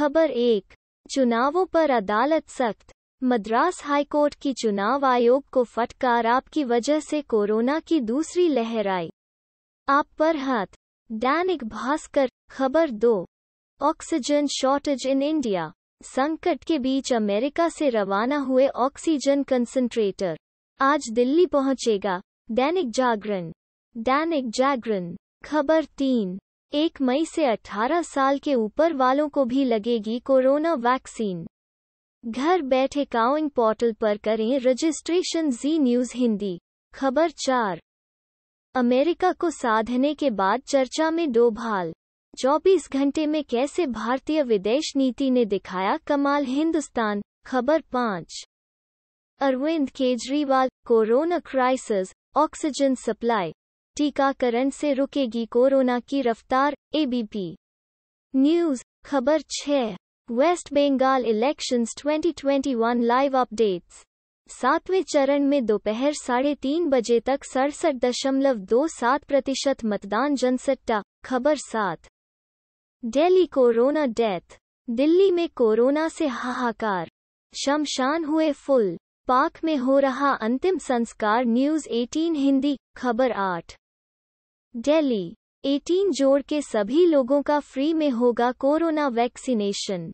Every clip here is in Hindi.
खबर एक चुनावों पर अदालत सख्त मद्रास हाईकोर्ट की चुनाव आयोग को फटकार आपकी वजह से कोरोना की दूसरी लहर आई आप पर हाथ दैनिक भास्कर खबर दो ऑक्सीजन शॉर्टेज इन इंडिया संकट के बीच अमेरिका से रवाना हुए ऑक्सीजन कंसंट्रेटर आज दिल्ली पहुंचेगा दैनिक जागरण दैनिक जागरण खबर तीन एक मई से 18 साल के ऊपर वालों को भी लगेगी कोरोना वैक्सीन घर बैठे काउंग पोर्टल पर करें रजिस्ट्रेशन जी न्यूज हिंदी खबर चार अमेरिका को साधने के बाद चर्चा में दो भाल 24 घंटे में कैसे भारतीय विदेश नीति ने दिखाया कमाल हिंदुस्तान खबर पाँच Arvind Kejriwal corona crisis oxygen supply टीकाकरण से रुकेगी कोरोना की रफ्तार एबीपी न्यूज खबर 6 West Bengal elections 2021 live updates सातवें चरण में दोपहर साढ़े तीन बजे तक सड़सठ दशमलव दो सात प्रतिशत मतदान जनसट्टा खबर सात डेली कोरोना डेथ दिल्ली में कोरोना से हाहाकार शमशान हुए फुल पाक में हो रहा अंतिम संस्कार न्यूज 18 हिंदी खबर आठ दिल्ली 18 जोड़ के सभी लोगों का फ्री में होगा corona vaccination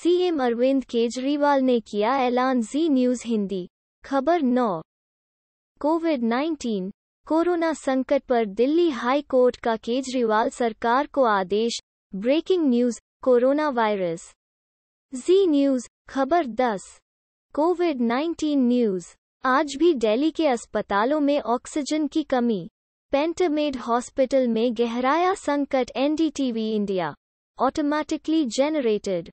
CM Arvind Kejriwal ने किया ऐलान जी न्यूज हिंदी खबर नौ कोविड 19 कोरोना संकट पर दिल्ली हाई कोर्ट का केजरीवाल सरकार को आदेश breaking news corona virus Zee news खबर 10 कोविड 19 न्यूज आज भी दिल्ली के अस्पतालों में ऑक्सीजन की कमी पेंटामेड हॉस्पिटल में गहराया संकट एनडीटीवी इंडिया ऑटोमेटिकली जेनरेटेड